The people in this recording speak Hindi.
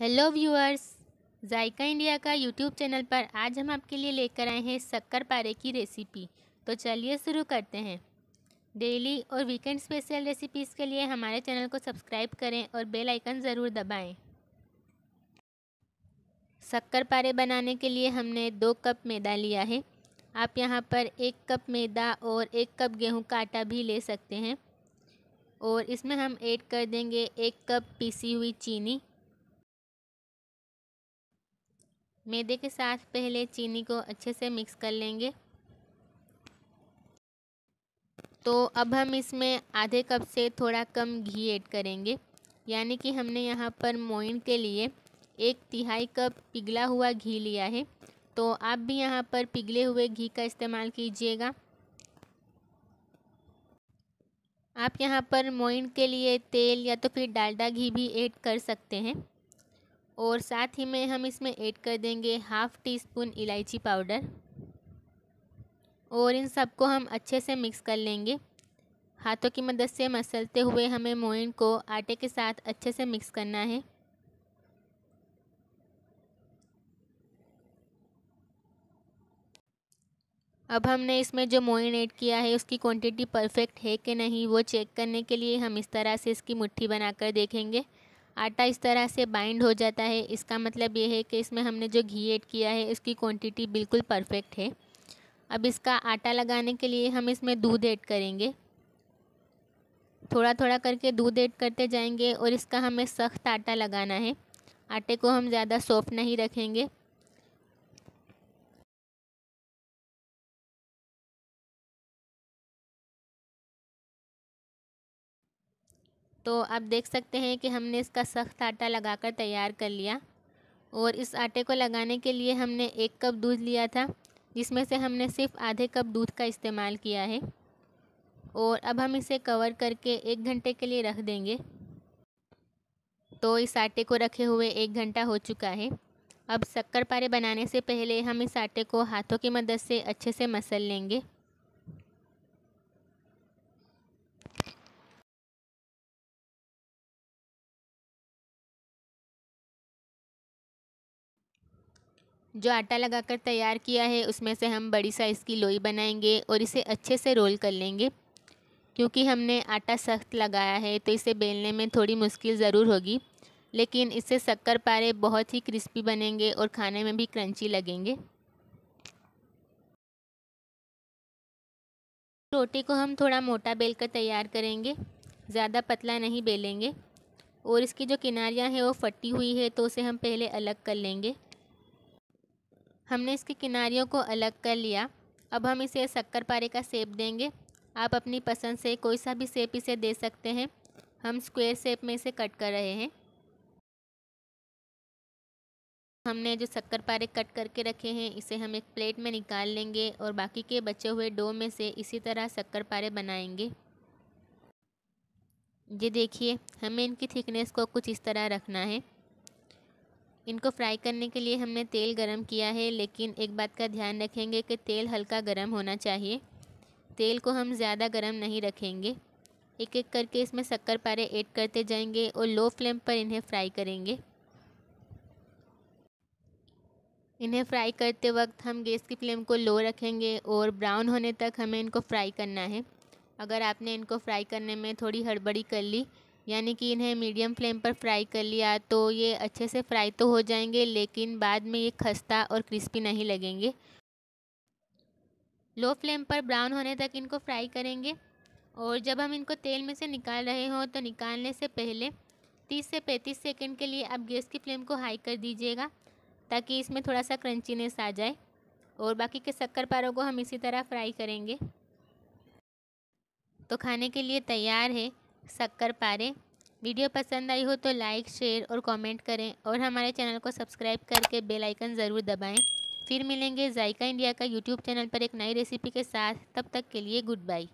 हेलो व्यूअर्स जायका इंडिया का यूट्यूब चैनल पर आज हम आपके लिए लेकर आए हैं शक्कर पारे की रेसिपी तो चलिए शुरू करते हैं डेली और वीकेंड स्पेशल रेसिपीज़ के लिए हमारे चैनल को सब्सक्राइब करें और बेल आइकन ज़रूर दबाएं। शक्कर पारे बनाने के लिए हमने दो कप मैदा लिया है आप यहाँ पर एक कप मैदा और एक कप गेहूँ का आटा भी ले सकते हैं और इसमें हम ऐड कर देंगे एक कप पीसी हुई चीनी मैदे के साथ पहले चीनी को अच्छे से मिक्स कर लेंगे तो अब हम इसमें आधे कप से थोड़ा कम घी ऐड करेंगे यानी कि हमने यहाँ पर मोइन के लिए एक तिहाई कप पिघला हुआ घी लिया है तो आप भी यहाँ पर पिघले हुए घी का इस्तेमाल कीजिएगा आप यहाँ पर मोइन के लिए तेल या तो फिर डालडा घी भी ऐड कर सकते हैं और साथ ही में हम इसमें ऐड कर देंगे हाफ़ टी स्पून इलायची पाउडर और इन सबको हम अच्छे से मिक्स कर लेंगे हाथों की मदद से मसलते हुए हमें मोइन को आटे के साथ अच्छे से मिक्स करना है अब हमने इसमें जो मोइन ऐड किया है उसकी क्वांटिटी परफेक्ट है कि नहीं वो चेक करने के लिए हम इस तरह से इसकी मुट्ठी बनाकर देखेंगे आटा इस तरह से बाइंड हो जाता है इसका मतलब ये है कि इसमें हमने जो घी ऐड किया है इसकी क्वांटिटी बिल्कुल परफेक्ट है अब इसका आटा लगाने के लिए हम इसमें दूध ऐड करेंगे थोड़ा थोड़ा करके दूध ऐड करते जाएंगे और इसका हमें सख्त आटा लगाना है आटे को हम ज़्यादा सॉफ्ट नहीं रखेंगे तो आप देख सकते हैं कि हमने इसका सख्त आटा लगाकर तैयार कर लिया और इस आटे को लगाने के लिए हमने एक कप दूध लिया था जिसमें से हमने सिर्फ आधे कप दूध का इस्तेमाल किया है और अब हम इसे कवर करके एक घंटे के लिए रख देंगे तो इस आटे को रखे हुए एक घंटा हो चुका है अब शक्कर पारे बनाने से पहले हम इस आटे को हाथों की मदद से अच्छे से मसल लेंगे जो आटा लगाकर तैयार किया है उसमें से हम बड़ी साइज़ की लोई बनाएंगे और इसे अच्छे से रोल कर लेंगे क्योंकि हमने आटा सख्त लगाया है तो इसे बेलने में थोड़ी मुश्किल ज़रूर होगी लेकिन इससे शक्कर पारे बहुत ही क्रिस्पी बनेंगे और खाने में भी क्रंची लगेंगे रोटी को हम थोड़ा मोटा बेल कर तैयार करेंगे ज़्यादा पतला नहीं बेलेंगे और इसकी जो किनारियाँ हैं वो फटी हुई है तो उसे हम पहले अलग कर लेंगे हमने इसके किनारियों को अलग कर लिया अब हम इसे शक्कर पारे का सेप देंगे आप अपनी पसंद से कोई सा भी सेप इसे दे सकते हैं हम स्क्वेयर सेप में इसे कट कर रहे हैं हमने जो शक्कर पारे कट करके रखे हैं इसे हम एक प्लेट में निकाल लेंगे और बाकी के बचे हुए डो में से इसी तरह शक्कर पारे बनाएंगे ये देखिए हमें इनकी थिकनेस को कुछ इस तरह रखना है इनको फ्राई करने के लिए हमने तेल गरम किया है लेकिन एक बात का ध्यान रखेंगे कि तेल हल्का गरम होना चाहिए तेल को हम ज़्यादा गरम नहीं रखेंगे एक एक करके इसमें शक्कर पारे ऐड करते जाएंगे और लो फ्लेम पर इन्हें फ्राई करेंगे इन्हें फ्राई करते वक्त हम गैस की फ्लेम को लो रखेंगे और ब्राउन होने तक हमें इनको फ्राई करना है अगर आपने इनको फ्राई करने में थोड़ी हड़बड़ी कर ली यानी कि इन्हें मीडियम फ्लेम पर फ्राई कर लिया तो ये अच्छे से फ्राई तो हो जाएंगे लेकिन बाद में ये खस्ता और क्रिस्पी नहीं लगेंगे लो फ्लेम पर ब्राउन होने तक इनको फ्राई करेंगे और जब हम इनको तेल में से निकाल रहे हों तो निकालने से पहले 30 से 35 सेकंड के लिए आप गैस की फ्लेम को हाई कर दीजिएगा ताकि इसमें थोड़ा सा क्रंचीनेस आ जाए और बाकी के शक्कर पारों को हम इसी तरह फ्राई करेंगे तो खाने के लिए तैयार है शक्कर पारे वीडियो पसंद आई हो तो लाइक शेयर और कमेंट करें और हमारे चैनल को सब्सक्राइब करके बेल आइकन ज़रूर दबाएं फिर मिलेंगे जायका इंडिया का यूट्यूब चैनल पर एक नई रेसिपी के साथ तब तक के लिए गुड बाई